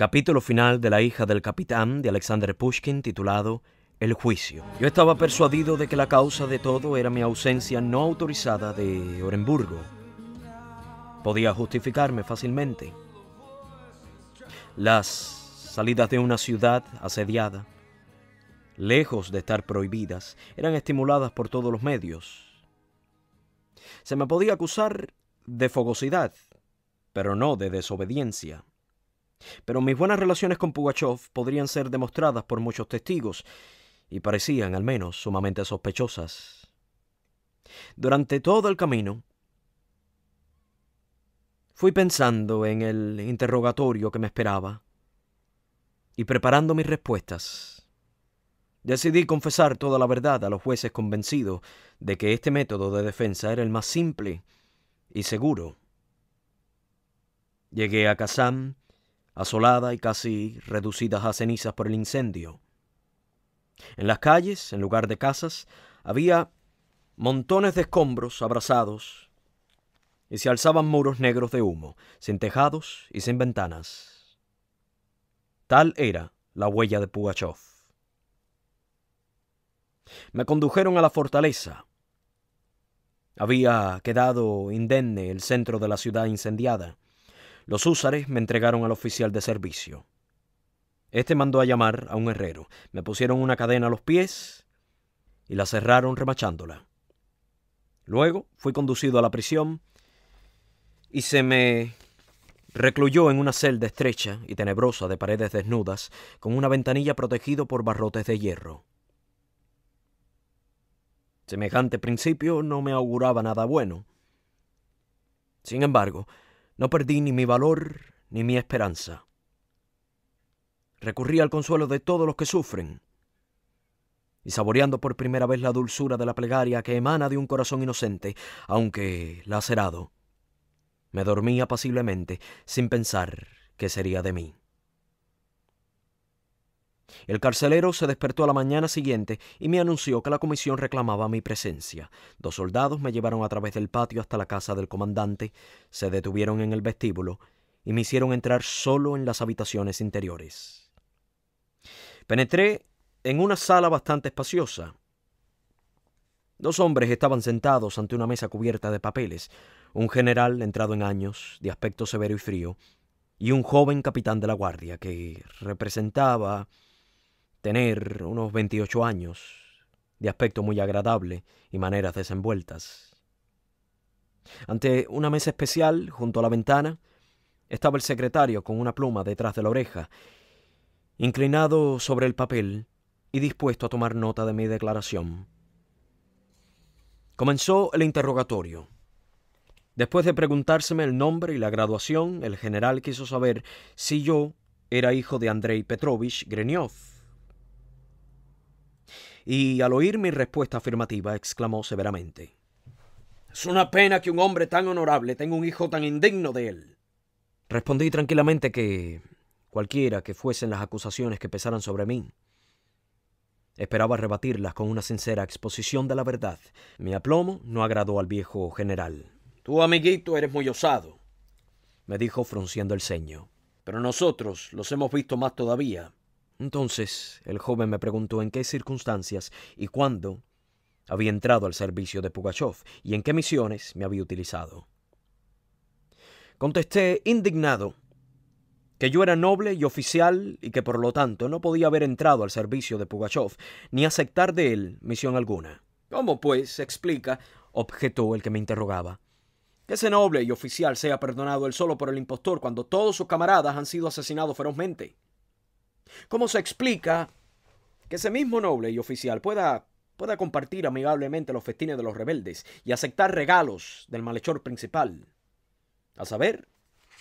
capítulo final de La hija del capitán de Alexander Pushkin titulado El juicio. Yo estaba persuadido de que la causa de todo era mi ausencia no autorizada de Orenburgo. Podía justificarme fácilmente. Las salidas de una ciudad asediada, lejos de estar prohibidas, eran estimuladas por todos los medios. Se me podía acusar de fogosidad, pero no de desobediencia. Pero mis buenas relaciones con Pugachov podrían ser demostradas por muchos testigos, y parecían, al menos, sumamente sospechosas. Durante todo el camino, fui pensando en el interrogatorio que me esperaba y preparando mis respuestas. Decidí confesar toda la verdad a los jueces convencidos de que este método de defensa era el más simple y seguro. Llegué a Kazán asolada y casi reducidas a cenizas por el incendio. En las calles, en lugar de casas, había montones de escombros abrazados y se alzaban muros negros de humo, sin tejados y sin ventanas. Tal era la huella de Pugachov. Me condujeron a la fortaleza. Había quedado indemne el centro de la ciudad incendiada. Los húsares me entregaron al oficial de servicio. Este mandó a llamar a un herrero. Me pusieron una cadena a los pies y la cerraron remachándola. Luego fui conducido a la prisión y se me recluyó en una celda estrecha y tenebrosa de paredes desnudas, con una ventanilla protegido por barrotes de hierro. Semejante principio no me auguraba nada bueno. Sin embargo, no perdí ni mi valor ni mi esperanza. Recurrí al consuelo de todos los que sufren, y saboreando por primera vez la dulzura de la plegaria que emana de un corazón inocente, aunque lacerado, me dormí apaciblemente sin pensar qué sería de mí. El carcelero se despertó a la mañana siguiente y me anunció que la comisión reclamaba mi presencia. Dos soldados me llevaron a través del patio hasta la casa del comandante, se detuvieron en el vestíbulo y me hicieron entrar solo en las habitaciones interiores. Penetré en una sala bastante espaciosa. Dos hombres estaban sentados ante una mesa cubierta de papeles, un general entrado en años, de aspecto severo y frío, y un joven capitán de la guardia que representaba tener unos 28 años, de aspecto muy agradable y maneras desenvueltas. Ante una mesa especial, junto a la ventana, estaba el secretario con una pluma detrás de la oreja, inclinado sobre el papel y dispuesto a tomar nota de mi declaración. Comenzó el interrogatorio. Después de preguntárseme el nombre y la graduación, el general quiso saber si yo era hijo de Andrei Petrovich Greniov y al oír mi respuesta afirmativa exclamó severamente. Es una pena que un hombre tan honorable tenga un hijo tan indigno de él. Respondí tranquilamente que cualquiera que fuesen las acusaciones que pesaran sobre mí, Esperaba rebatirlas con una sincera exposición de la verdad. Mi aplomo no agradó al viejo general. Tu amiguito eres muy osado, me dijo frunciendo el ceño. Pero nosotros los hemos visto más todavía. Entonces el joven me preguntó en qué circunstancias y cuándo había entrado al servicio de Pugachev y en qué misiones me había utilizado. Contesté indignado que yo era noble y oficial y que por lo tanto no podía haber entrado al servicio de Pugachev ni aceptar de él misión alguna. ¿Cómo pues explica? objetó el que me interrogaba. Que ese noble y oficial sea perdonado él solo por el impostor cuando todos sus camaradas han sido asesinados ferozmente. ¿Cómo se explica que ese mismo noble y oficial pueda, pueda compartir amigablemente los festines de los rebeldes y aceptar regalos del malhechor principal? A saber,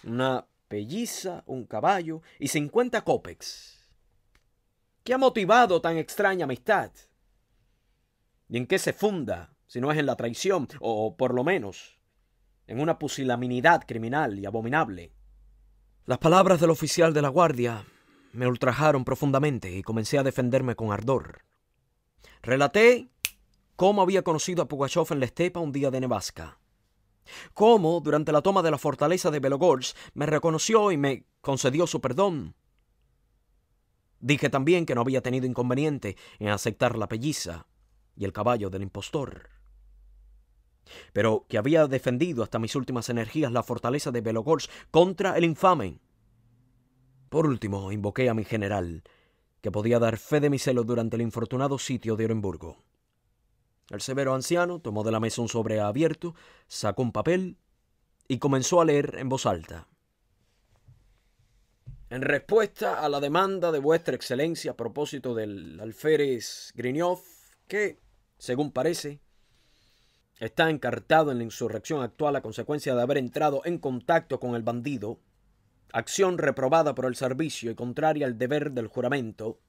una pelliza, un caballo y 50 copex. ¿Qué ha motivado tan extraña amistad? ¿Y en qué se funda, si no es en la traición, o por lo menos en una pusilaminidad criminal y abominable? Las palabras del oficial de la guardia me ultrajaron profundamente y comencé a defenderme con ardor. Relaté cómo había conocido a Pugachov en la estepa un día de nevasca. Cómo, durante la toma de la fortaleza de Belogorsk, me reconoció y me concedió su perdón. Dije también que no había tenido inconveniente en aceptar la pelliza y el caballo del impostor, pero que había defendido hasta mis últimas energías la fortaleza de Belogorsk contra el infame por último, invoqué a mi general, que podía dar fe de mi celo durante el infortunado sitio de Orenburgo. El severo anciano tomó de la mesa un sobre abierto, sacó un papel y comenzó a leer en voz alta. En respuesta a la demanda de vuestra excelencia a propósito del alférez Grignoff, que, según parece, está encartado en la insurrección actual a consecuencia de haber entrado en contacto con el bandido acción reprobada por el servicio y contraria al deber del juramento,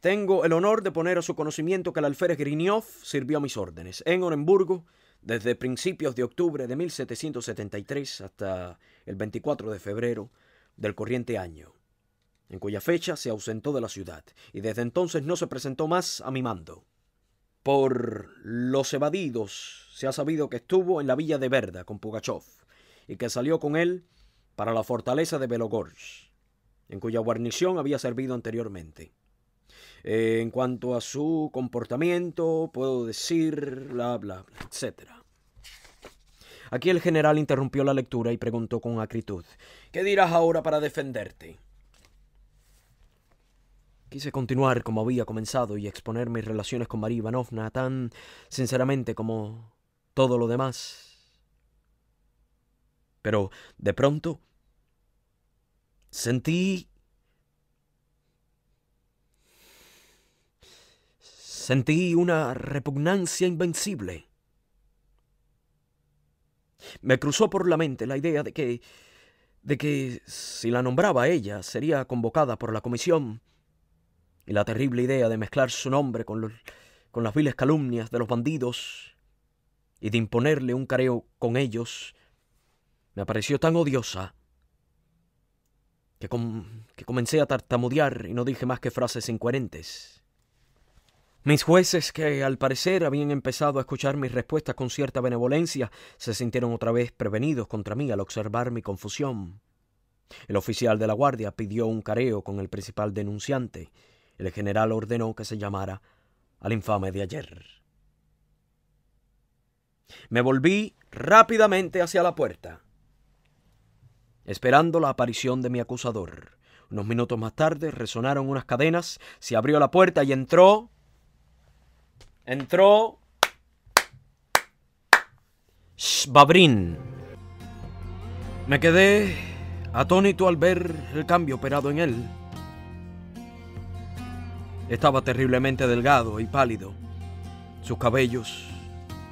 tengo el honor de poner a su conocimiento que el alférez Grinioff sirvió a mis órdenes en Orenburgo desde principios de octubre de 1773 hasta el 24 de febrero del corriente año, en cuya fecha se ausentó de la ciudad y desde entonces no se presentó más a mi mando. Por los evadidos se ha sabido que estuvo en la villa de Verda con Pugachov y que salió con él para la fortaleza de Belogorsk, en cuya guarnición había servido anteriormente. en cuanto a su comportamiento, puedo decir bla, bla, bla, etc. Aquí el general interrumpió la lectura y preguntó con acritud, ¿qué dirás ahora para defenderte? Quise continuar como había comenzado y exponer mis relaciones con María Ivanovna tan sinceramente como todo lo demás pero de pronto sentí... Sentí una repugnancia invencible. Me cruzó por la mente la idea de que de que si la nombraba ella sería convocada por la comisión, y la terrible idea de mezclar su nombre con, con las viles calumnias de los bandidos y de imponerle un careo con ellos me pareció tan odiosa que, que comencé a tartamudear y no dije más que frases incoherentes. Mis jueces, que al parecer habían empezado a escuchar mis respuestas con cierta benevolencia, se sintieron otra vez prevenidos contra mí al observar mi confusión. El oficial de la guardia pidió un careo con el principal denunciante. El general ordenó que se llamara al infame de ayer. Me volví rápidamente hacia la puerta esperando la aparición de mi acusador. Unos minutos más tarde resonaron unas cadenas, se abrió la puerta y entró. Entró. Shbabrin. Me quedé atónito al ver el cambio operado en él. Estaba terriblemente delgado y pálido. Sus cabellos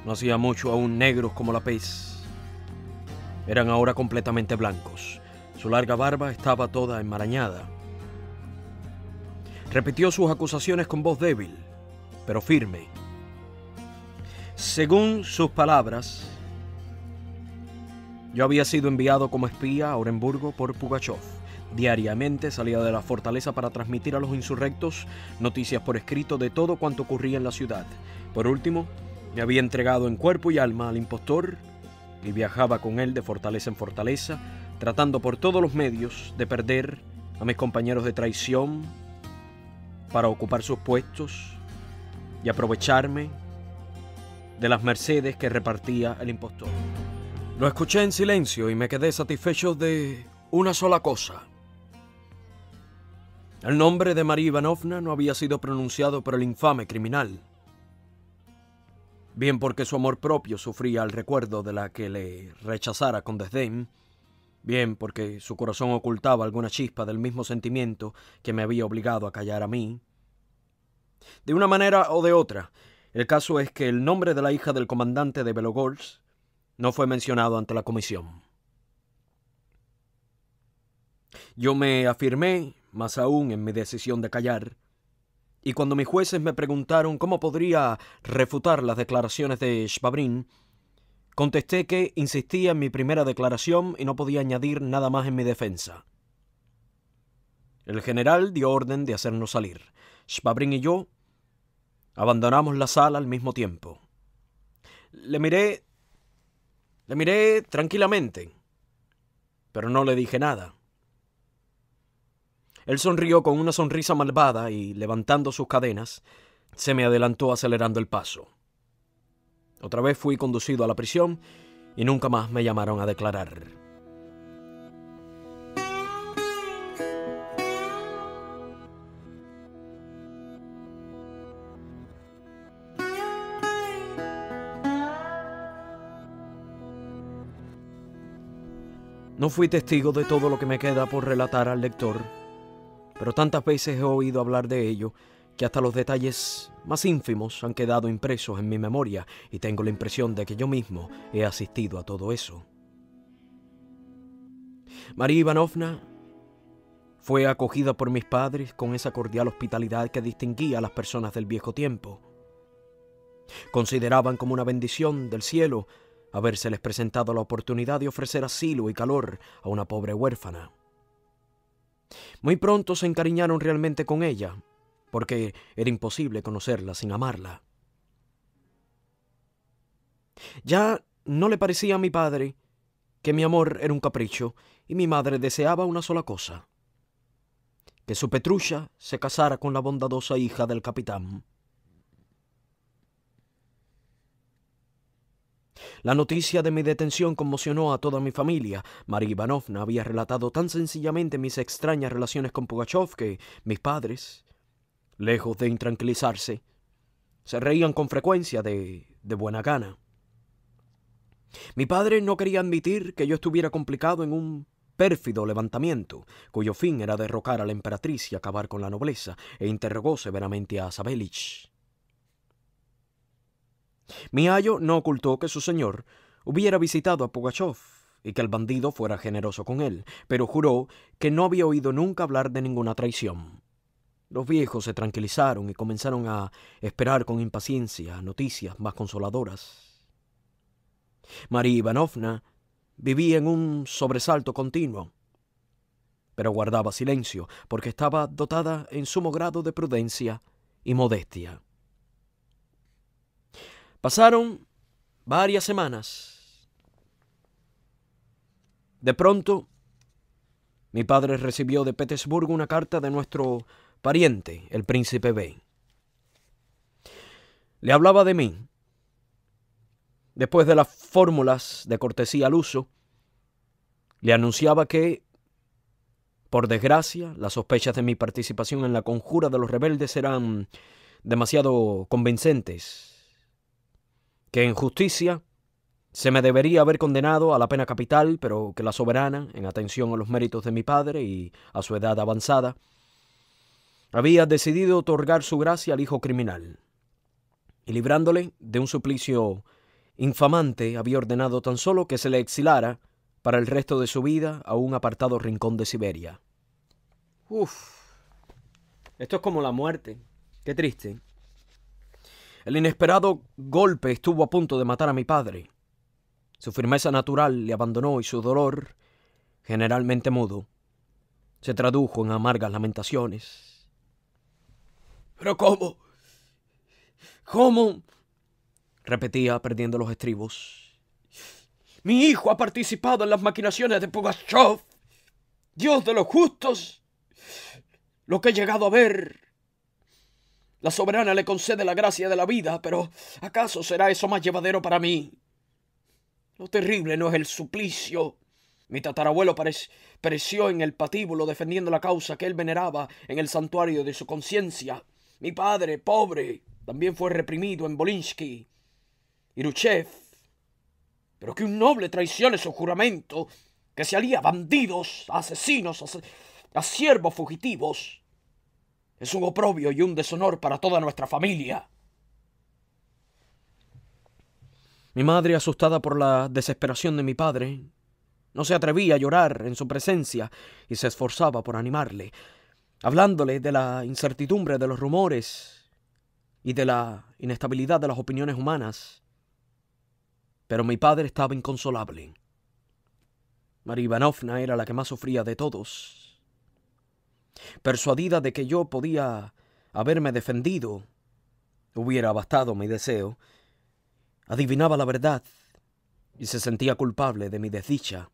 no hacían mucho aún negros como la pez eran ahora completamente blancos. Su larga barba estaba toda enmarañada. Repitió sus acusaciones con voz débil, pero firme. Según sus palabras, yo había sido enviado como espía a Orenburgo por Pugachov. Diariamente salía de la fortaleza para transmitir a los insurrectos noticias por escrito de todo cuanto ocurría en la ciudad. Por último, me había entregado en cuerpo y alma al impostor y viajaba con él de fortaleza en fortaleza, tratando por todos los medios de perder a mis compañeros de traición para ocupar sus puestos y aprovecharme de las mercedes que repartía el impostor. Lo escuché en silencio y me quedé satisfecho de una sola cosa. El nombre de María Ivanovna no había sido pronunciado por el infame criminal bien porque su amor propio sufría al recuerdo de la que le rechazara con desdén, bien porque su corazón ocultaba alguna chispa del mismo sentimiento que me había obligado a callar a mí. De una manera o de otra, el caso es que el nombre de la hija del comandante de Belogors no fue mencionado ante la comisión. Yo me afirmé, más aún, en mi decisión de callar, y cuando mis jueces me preguntaron cómo podría refutar las declaraciones de Shvabrin, contesté que insistía en mi primera declaración y no podía añadir nada más en mi defensa. El general dio orden de hacernos salir. Shvabrin y yo abandonamos la sala al mismo tiempo. Le miré, le miré tranquilamente, pero no le dije nada. Él sonrió con una sonrisa malvada y, levantando sus cadenas, se me adelantó acelerando el paso. Otra vez fui conducido a la prisión y nunca más me llamaron a declarar. No fui testigo de todo lo que me queda por relatar al lector pero tantas veces he oído hablar de ello que hasta los detalles más ínfimos han quedado impresos en mi memoria y tengo la impresión de que yo mismo he asistido a todo eso. María Ivanovna fue acogida por mis padres con esa cordial hospitalidad que distinguía a las personas del viejo tiempo. Consideraban como una bendición del cielo habérseles presentado la oportunidad de ofrecer asilo y calor a una pobre huérfana. Muy pronto se encariñaron realmente con ella, porque era imposible conocerla sin amarla. Ya no le parecía a mi padre que mi amor era un capricho y mi madre deseaba una sola cosa, que su Petrucha se casara con la bondadosa hija del capitán. La noticia de mi detención conmocionó a toda mi familia. María Ivanovna había relatado tan sencillamente mis extrañas relaciones con Pugachov que mis padres, lejos de intranquilizarse, se reían con frecuencia de, de buena gana. Mi padre no quería admitir que yo estuviera complicado en un pérfido levantamiento, cuyo fin era derrocar a la emperatriz y acabar con la nobleza, e interrogó severamente a Sabelich. Miayo no ocultó que su señor hubiera visitado a Pugachev y que el bandido fuera generoso con él, pero juró que no había oído nunca hablar de ninguna traición. Los viejos se tranquilizaron y comenzaron a esperar con impaciencia noticias más consoladoras. María Ivanovna vivía en un sobresalto continuo, pero guardaba silencio porque estaba dotada en sumo grado de prudencia y modestia. Pasaron varias semanas. De pronto, mi padre recibió de Petersburgo una carta de nuestro pariente, el príncipe B. Le hablaba de mí. Después de las fórmulas de cortesía al uso, le anunciaba que, por desgracia, las sospechas de mi participación en la conjura de los rebeldes eran demasiado convincentes que en justicia se me debería haber condenado a la pena capital, pero que la soberana, en atención a los méritos de mi padre y a su edad avanzada, había decidido otorgar su gracia al hijo criminal, y librándole de un suplicio infamante, había ordenado tan solo que se le exilara para el resto de su vida a un apartado rincón de Siberia. Uf, esto es como la muerte. Qué triste. El inesperado golpe estuvo a punto de matar a mi padre. Su firmeza natural le abandonó y su dolor, generalmente mudo, se tradujo en amargas lamentaciones. Pero ¿cómo? ¿Cómo? repetía perdiendo los estribos. Mi hijo ha participado en las maquinaciones de Pugachov. Dios de los justos. Lo que he llegado a ver la soberana le concede la gracia de la vida, pero ¿acaso será eso más llevadero para mí? Lo terrible no es el suplicio. Mi tatarabuelo pereció en el patíbulo defendiendo la causa que él veneraba en el santuario de su conciencia. Mi padre, pobre, también fue reprimido en Bolinsky. Iruchev. Pero que un noble traicione su juramento, que se alía a bandidos, a asesinos, a siervos fugitivos es un oprobio y un deshonor para toda nuestra familia. Mi madre, asustada por la desesperación de mi padre, no se atrevía a llorar en su presencia y se esforzaba por animarle, hablándole de la incertidumbre de los rumores y de la inestabilidad de las opiniones humanas. Pero mi padre estaba inconsolable. María Ivanovna era la que más sufría de todos persuadida de que yo podía haberme defendido, hubiera bastado mi deseo, adivinaba la verdad y se sentía culpable de mi desdicha.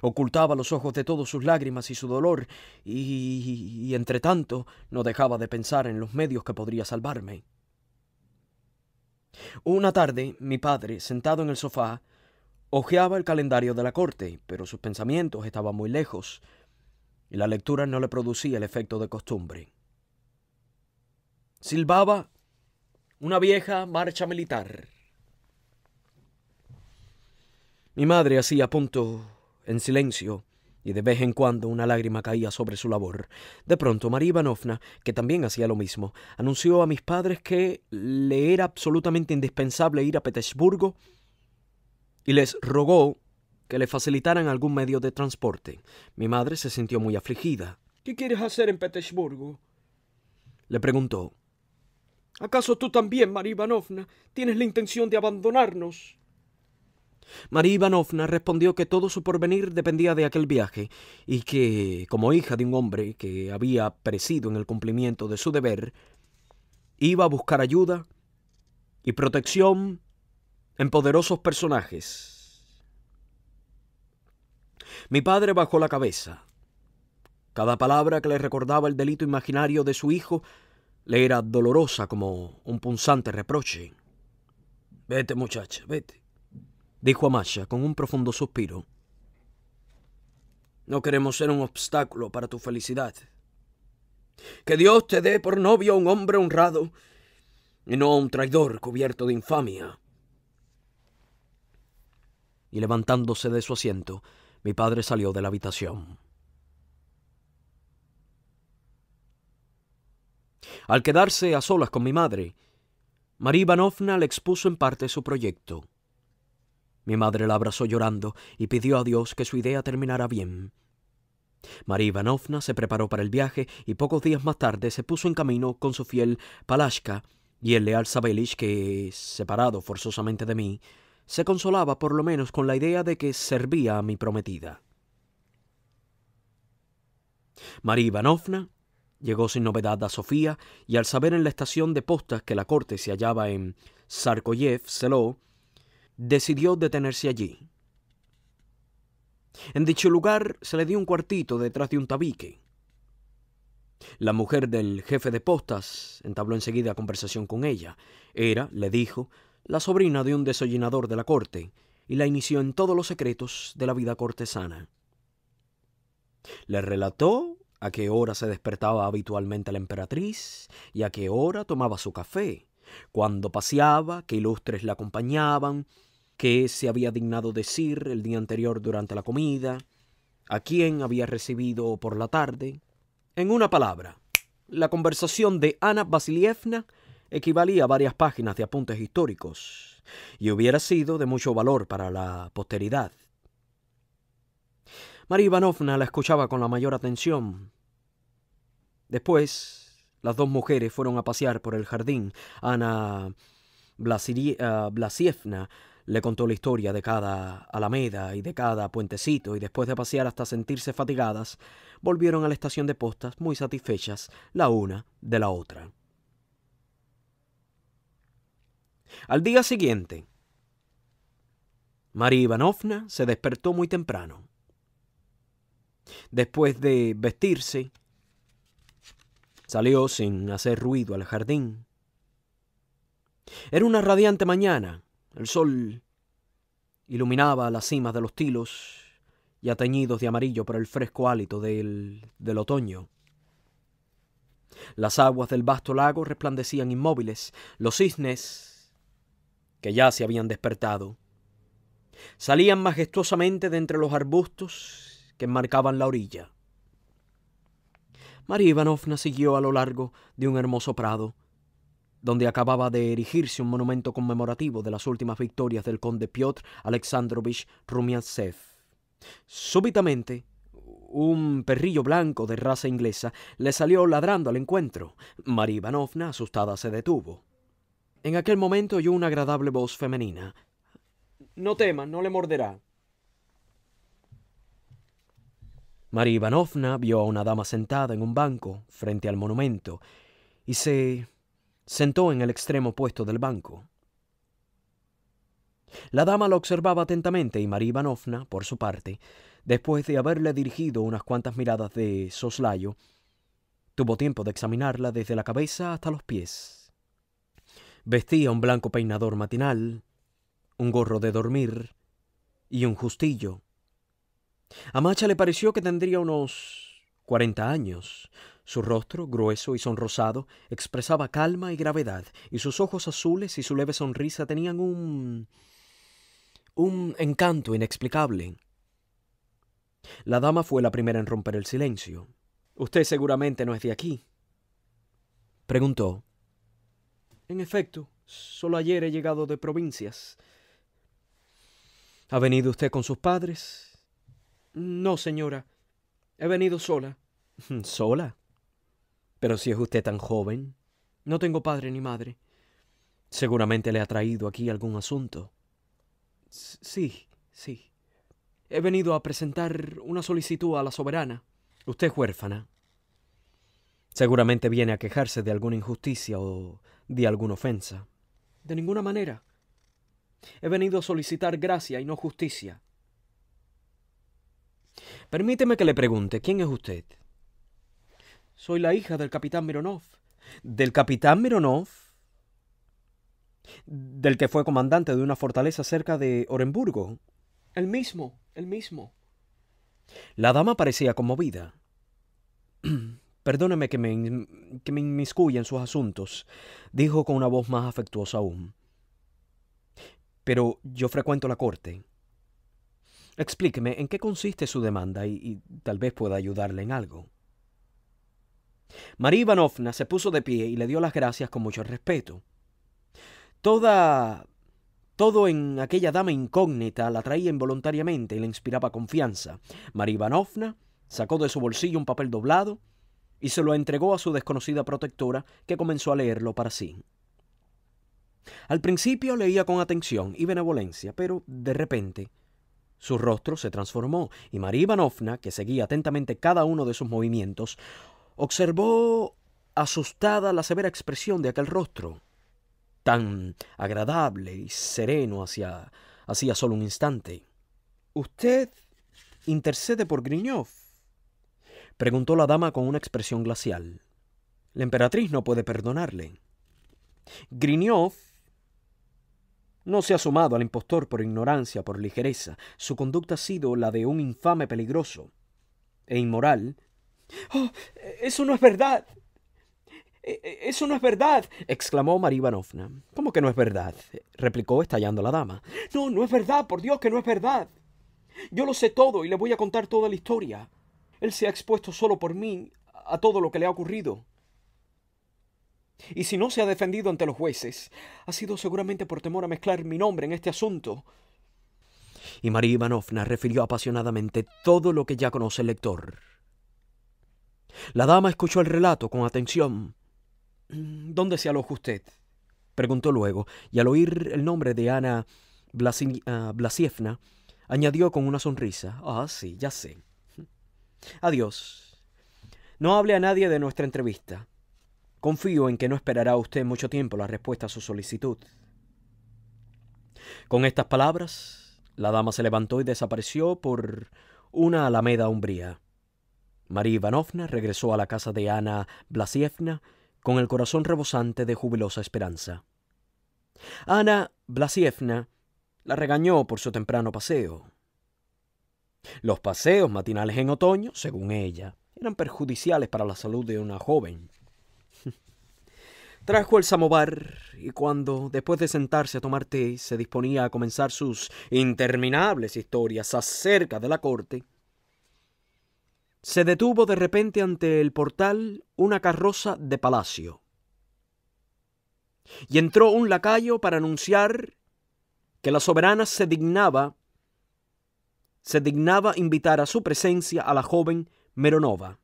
Ocultaba los ojos de todos sus lágrimas y su dolor, y, entre tanto no dejaba de pensar en los medios que podría salvarme. Una tarde, mi padre, sentado en el sofá, hojeaba el calendario de la corte, pero sus pensamientos estaban muy lejos, y la lectura no le producía el efecto de costumbre. Silbaba una vieja marcha militar. Mi madre hacía punto en silencio y de vez en cuando una lágrima caía sobre su labor. De pronto María Ivanovna, que también hacía lo mismo, anunció a mis padres que le era absolutamente indispensable ir a Petersburgo y les rogó que le facilitaran algún medio de transporte. Mi madre se sintió muy afligida. ¿Qué quieres hacer en Petersburgo? Le preguntó. ¿Acaso tú también, María Ivanovna, tienes la intención de abandonarnos? María Ivanovna respondió que todo su porvenir dependía de aquel viaje y que, como hija de un hombre que había perecido en el cumplimiento de su deber, iba a buscar ayuda y protección en poderosos personajes mi padre bajó la cabeza. Cada palabra que le recordaba el delito imaginario de su hijo le era dolorosa como un punzante reproche. Vete, muchacha, vete, dijo Amasha con un profundo suspiro. No queremos ser un obstáculo para tu felicidad. Que Dios te dé por novio a un hombre honrado y no a un traidor cubierto de infamia. Y levantándose de su asiento, mi padre salió de la habitación. Al quedarse a solas con mi madre, María Ivanovna le expuso en parte su proyecto. Mi madre la abrazó llorando y pidió a Dios que su idea terminara bien. María Ivanovna se preparó para el viaje y pocos días más tarde se puso en camino con su fiel Palashka y el leal Sabelich que, separado forzosamente de mí, se consolaba por lo menos con la idea de que servía a mi prometida. María Ivanovna llegó sin novedad a Sofía y al saber en la estación de postas que la corte se hallaba en Sarkoyev, Seló, decidió detenerse allí. En dicho lugar se le dio un cuartito detrás de un tabique. La mujer del jefe de postas entabló enseguida conversación con ella. Era, le dijo, la sobrina de un desollinador de la corte, y la inició en todos los secretos de la vida cortesana. Le relató a qué hora se despertaba habitualmente la emperatriz y a qué hora tomaba su café, cuando paseaba, qué ilustres la acompañaban, qué se había dignado decir el día anterior durante la comida, a quién había recibido por la tarde. En una palabra, la conversación de Ana Vasilievna equivalía a varias páginas de apuntes históricos y hubiera sido de mucho valor para la posteridad. María Ivanovna la escuchaba con la mayor atención. Después, las dos mujeres fueron a pasear por el jardín. Ana eh, Blasievna le contó la historia de cada alameda y de cada puentecito y después de pasear hasta sentirse fatigadas, volvieron a la estación de postas muy satisfechas la una de la otra. Al día siguiente, María Ivanovna se despertó muy temprano. Después de vestirse, salió sin hacer ruido al jardín. Era una radiante mañana. El sol iluminaba las cimas de los tilos ya teñidos de amarillo por el fresco hálito del, del otoño. Las aguas del vasto lago resplandecían inmóviles. Los cisnes que ya se habían despertado. Salían majestuosamente de entre los arbustos que enmarcaban la orilla. María Ivanovna siguió a lo largo de un hermoso prado, donde acababa de erigirse un monumento conmemorativo de las últimas victorias del conde Piotr Alexandrovich Rumiantsev. Súbitamente, un perrillo blanco de raza inglesa le salió ladrando al encuentro. María Ivanovna, asustada, se detuvo. En aquel momento oyó una agradable voz femenina. No tema, no le morderá. María Ivanovna vio a una dama sentada en un banco frente al monumento y se sentó en el extremo opuesto del banco. La dama la observaba atentamente y María Ivanovna, por su parte, después de haberle dirigido unas cuantas miradas de soslayo, tuvo tiempo de examinarla desde la cabeza hasta los pies. Vestía un blanco peinador matinal, un gorro de dormir y un justillo. A Macha le pareció que tendría unos cuarenta años. Su rostro, grueso y sonrosado, expresaba calma y gravedad, y sus ojos azules y su leve sonrisa tenían un... un encanto inexplicable. La dama fue la primera en romper el silencio. Usted seguramente no es de aquí, preguntó. En efecto, solo ayer he llegado de provincias. ¿Ha venido usted con sus padres? No, señora. He venido sola. ¿Sola? Pero si es usted tan joven. No tengo padre ni madre. Seguramente le ha traído aquí algún asunto. sí, sí. He venido a presentar una solicitud a la soberana. Usted es huérfana. Seguramente viene a quejarse de alguna injusticia o de alguna ofensa. De ninguna manera. He venido a solicitar gracia y no justicia. Permíteme que le pregunte, ¿quién es usted? Soy la hija del capitán Mironov. ¿Del capitán Mironov? Del que fue comandante de una fortaleza cerca de Orenburgo. El mismo, el mismo. La dama parecía conmovida. Perdóneme que me, que me inmiscuya en sus asuntos, dijo con una voz más afectuosa aún. Pero yo frecuento la corte. Explíqueme en qué consiste su demanda y, tal vez pueda ayudarle en algo. María Ivanovna se puso de pie y le dio las gracias con mucho respeto. Toda todo en aquella dama incógnita la traía involuntariamente y le inspiraba confianza. María Ivanovna sacó de su bolsillo un papel doblado y se lo entregó a su desconocida protectora, que comenzó a leerlo para sí. Al principio leía con atención y benevolencia, pero de repente su rostro se transformó y María Ivanovna, que seguía atentamente cada uno de sus movimientos, observó asustada la severa expresión de aquel rostro, tan agradable y sereno hacia, hacía solo un instante. Usted intercede por Griñov, preguntó la dama con una expresión glacial. La emperatriz no puede perdonarle. Griniov no se ha sumado al impostor por ignorancia, por ligereza. Su conducta ha sido la de un infame peligroso e inmoral. ¡Oh! Eso no es verdad. E-, e-, eso no es verdad, exclamó María Ivanovna. ¿Cómo que no es verdad? replicó estallando la dama. No, no es verdad, por Dios que no es verdad. Yo lo sé todo y le voy a contar toda la historia. Él se ha expuesto solo por mí a todo lo que le ha ocurrido. Y si no se ha defendido ante los jueces, ha sido seguramente por temor a mezclar mi nombre en este asunto. Y María Ivanovna refirió apasionadamente todo lo que ya conoce el lector. La dama escuchó el relato con atención. Mm, ¿Dónde se aloja usted? preguntó luego, y al oír el nombre de Ana ah, Blasievna, añadió con una sonrisa. Ah, sí, ya sé. Adiós. No hable a nadie de nuestra entrevista. Confío en que no esperará usted mucho tiempo la respuesta a su solicitud. Con estas palabras, la dama se levantó y desapareció por una alameda umbría. María Ivanovna regresó a la casa de Ana Blasievna con el corazón rebosante de jubilosa esperanza. Ana Blasievna la regañó por su temprano paseo. Los paseos matinales en otoño, según ella, eran perjudiciales para la salud de una joven. Trajo el samovar y cuando, después de sentarse a tomar té, se disponía a comenzar sus interminables historias acerca de la corte, se detuvo de repente ante el portal una carroza de palacio. Y entró un lacayo para anunciar que la soberana se dignaba se dignaba invitar a su presencia a la joven Meronova,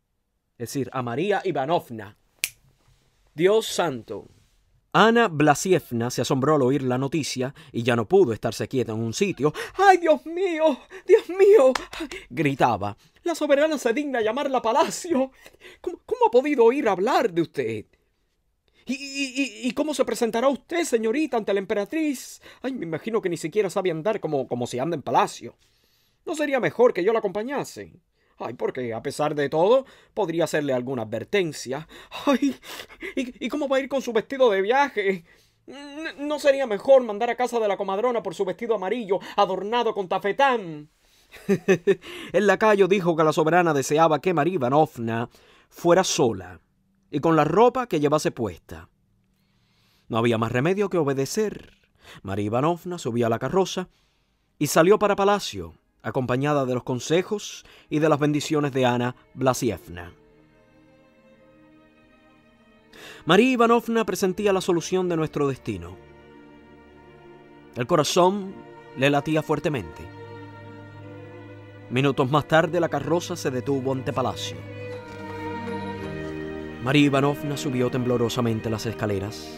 es decir, a María Ivanovna. Dios santo. Ana Blasievna se asombró al oír la noticia y ya no pudo estarse quieta en un sitio. ¡Ay, Dios mío! ¡Dios mío! gritaba. La soberana se digna llamarla palacio. ¿Cómo, ha podido oír hablar de usted? ¿Y, y, cómo se presentará usted, señorita, ante la emperatriz? Ay, me imagino que ni siquiera sabe andar como, como se anda en palacio. ¿No sería mejor que yo la acompañase? Ay, porque a pesar de todo, podría hacerle alguna advertencia. Ay, ¿y, cómo va a ir con su vestido de viaje? ¿No sería mejor mandar a casa de la comadrona por su vestido amarillo, adornado con tafetán? el lacayo dijo que la soberana deseaba que María Ivanovna fuera sola y con la ropa que llevase puesta. No había más remedio que obedecer. María Ivanovna subió a la carroza y salió para palacio acompañada de los consejos y de las bendiciones de Ana Blasievna. María Ivanovna presentía la solución de nuestro destino. El corazón le latía fuertemente. Minutos más tarde la carroza se detuvo ante Palacio. María Ivanovna subió temblorosamente las escaleras.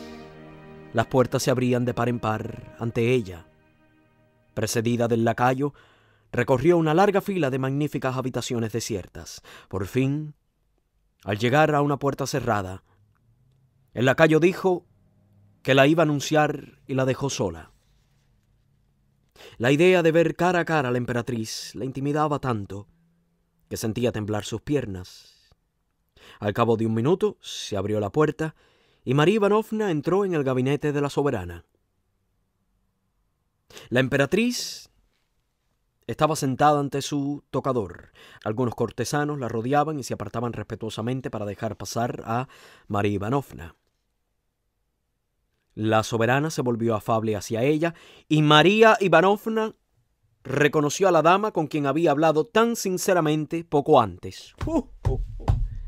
Las puertas se abrían de par en par ante ella. Precedida del lacayo, recorrió una larga fila de magníficas habitaciones desiertas. Por fin, al llegar a una puerta cerrada, el lacayo dijo que la iba a anunciar y la dejó sola. La idea de ver cara a cara a la emperatriz la intimidaba tanto que sentía temblar sus piernas. Al cabo de un minuto se abrió la puerta y María Ivanovna entró en el gabinete de la soberana. La emperatriz estaba sentada ante su tocador. Algunos cortesanos la rodeaban y se apartaban respetuosamente para dejar pasar a María Ivanovna. La soberana se volvió afable hacia ella y María Ivanovna reconoció a la dama con quien había hablado tan sinceramente poco antes. ¡Sorprise! Uh, uh, uh.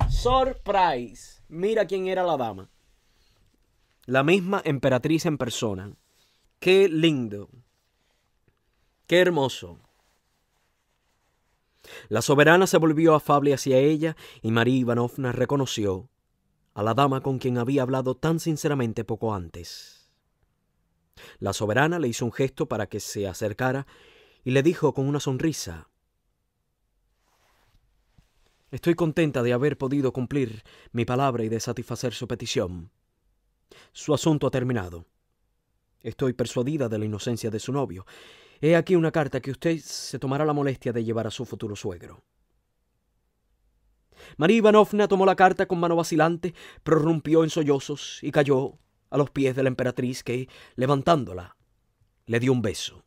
Surprise. Mira quién era la dama. La misma emperatriz en persona. Qué lindo. Qué hermoso. La soberana se volvió afable hacia ella y María Ivanovna reconoció a la dama con quien había hablado tan sinceramente poco antes. La soberana le hizo un gesto para que se acercara y le dijo con una sonrisa Estoy contenta de haber podido cumplir mi palabra y de satisfacer su petición. Su asunto ha terminado. Estoy persuadida de la inocencia de su novio He aquí una carta que usted se tomará la molestia de llevar a su futuro suegro. María Ivanovna tomó la carta con mano vacilante, prorrumpió en sollozos y cayó a los pies de la emperatriz que, levantándola, le dio un beso.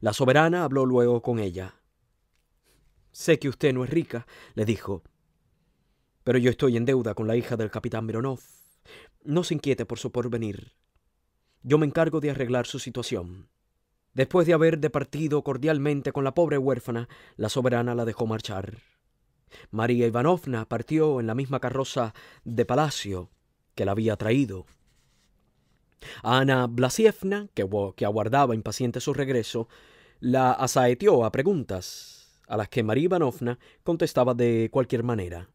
La soberana habló luego con ella. Sé que usted no es rica, le dijo, pero yo estoy en deuda con la hija del capitán Mironov. No se inquiete por su porvenir. Yo me encargo de arreglar su situación. Después de haber departido cordialmente con la pobre huérfana, la soberana la dejó marchar. María Ivanovna partió en la misma carroza de palacio que la había traído. Ana Blasievna, que, aguardaba impaciente su regreso, la asaeteó a preguntas, a las que María Ivanovna contestaba de cualquier manera.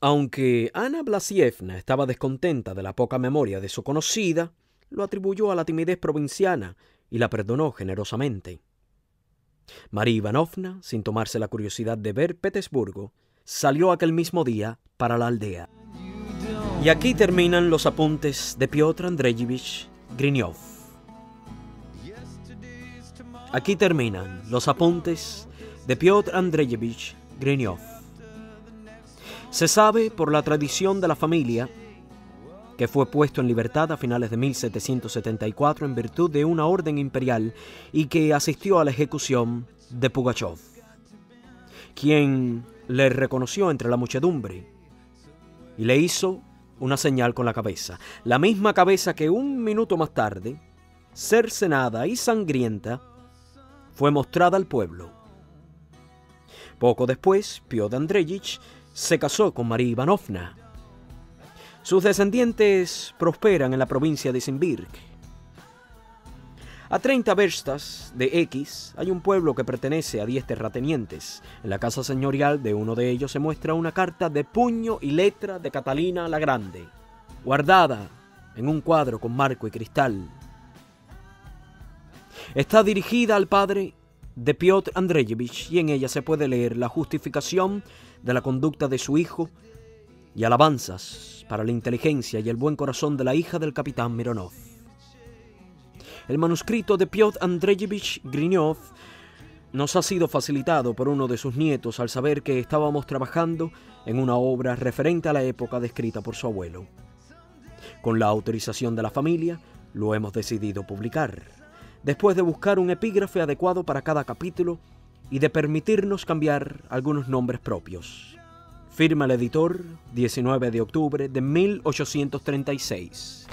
Aunque Ana Blasievna estaba descontenta de la poca memoria de su conocida, lo atribuyó a la timidez provinciana y la perdonó generosamente. María Ivanovna, sin tomarse la curiosidad de ver Petersburgo, salió aquel mismo día para la aldea. Y aquí terminan los apuntes de Piotr Andreyevich Grinyov. Aquí terminan los apuntes de Piotr Andreyevich Grinyov. Se sabe por la tradición de la familia que fue puesto en libertad a finales de 1774 en virtud de una orden imperial y que asistió a la ejecución de Pugachev, quien le reconoció entre la muchedumbre y le hizo una señal con la cabeza, la misma cabeza que un minuto más tarde, cercenada y sangrienta, fue mostrada al pueblo. Poco después, de andreyich se casó con María Ivanovna, sus descendientes prosperan en la provincia de Simbirk. A 30 verstas de X hay un pueblo que pertenece a 10 terratenientes. En la casa señorial de uno de ellos se muestra una carta de puño y letra de Catalina la Grande, guardada en un cuadro con marco y cristal. Está dirigida al padre de Piotr Andreyevich y en ella se puede leer la justificación de la conducta de su hijo y alabanzas para la inteligencia y el buen corazón de la hija del capitán Mironov. El manuscrito de Piotr Andreyevich Grinyov nos ha sido facilitado por uno de sus nietos al saber que estábamos trabajando en una obra referente a la época descrita por su abuelo. Con la autorización de la familia, lo hemos decidido publicar, después de buscar un epígrafe adecuado para cada capítulo y de permitirnos cambiar algunos nombres propios. Firma el editor, 19 de octubre de 1836.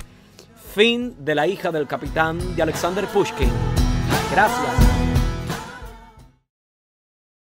Fin de la hija del capitán de Alexander Pushkin. Gracias.